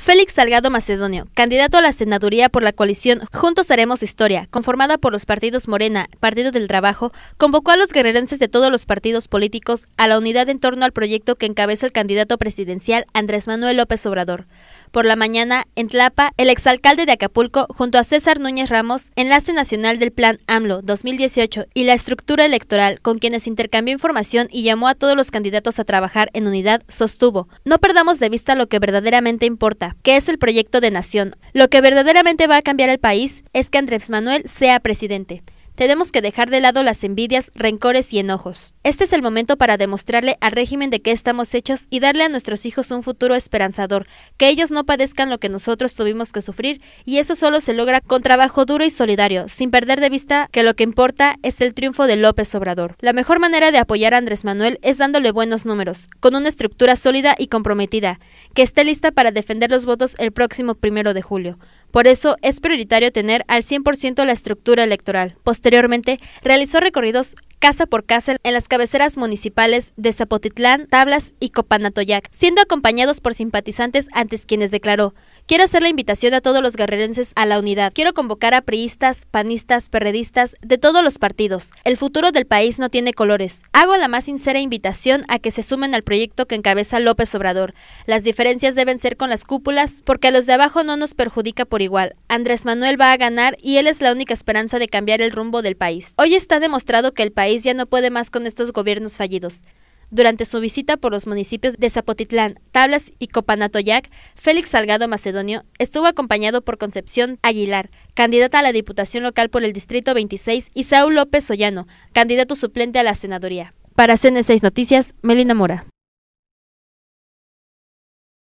Félix Salgado Macedonio, candidato a la senaduría por la coalición Juntos Haremos Historia, conformada por los partidos Morena, Partido del Trabajo, convocó a los guerrerenses de todos los partidos políticos a la unidad en torno al proyecto que encabeza el candidato presidencial Andrés Manuel López Obrador. Por la mañana, en Tlapa, el exalcalde de Acapulco, junto a César Núñez Ramos, enlace nacional del Plan AMLO 2018 y la estructura electoral, con quienes intercambió información y llamó a todos los candidatos a trabajar en unidad, sostuvo, no perdamos de vista lo que verdaderamente importa, que es el proyecto de nación. Lo que verdaderamente va a cambiar el país es que Andrés Manuel sea presidente. Tenemos que dejar de lado las envidias, rencores y enojos. Este es el momento para demostrarle al régimen de qué estamos hechos y darle a nuestros hijos un futuro esperanzador, que ellos no padezcan lo que nosotros tuvimos que sufrir, y eso solo se logra con trabajo duro y solidario, sin perder de vista que lo que importa es el triunfo de López Obrador. La mejor manera de apoyar a Andrés Manuel es dándole buenos números, con una estructura sólida y comprometida, que esté lista para defender los votos el próximo primero de julio. Por eso es prioritario tener al 100% la estructura electoral. Posteriormente, realizó recorridos casa por casa en las cabeceras municipales de Zapotitlán, Tablas y Copanatoyac, siendo acompañados por simpatizantes antes quienes declaró, quiero hacer la invitación a todos los guerrerenses a la unidad, quiero convocar a priistas, panistas, perredistas de todos los partidos, el futuro del país no tiene colores, hago la más sincera invitación a que se sumen al proyecto que encabeza López Obrador, las diferencias deben ser con las cúpulas porque a los de abajo no nos perjudica por igual, Andrés Manuel va a ganar y él es la única esperanza de cambiar el rumbo del país. Hoy está demostrado que el país ya no puede más con estos gobiernos fallidos. Durante su visita por los municipios de Zapotitlán, Tablas y Copanatoyac, Félix Salgado Macedonio estuvo acompañado por Concepción Aguilar, candidata a la Diputación Local por el Distrito 26, y Saúl López Sollano, candidato suplente a la Senaduría. Para CN6 Noticias, Melina Mora.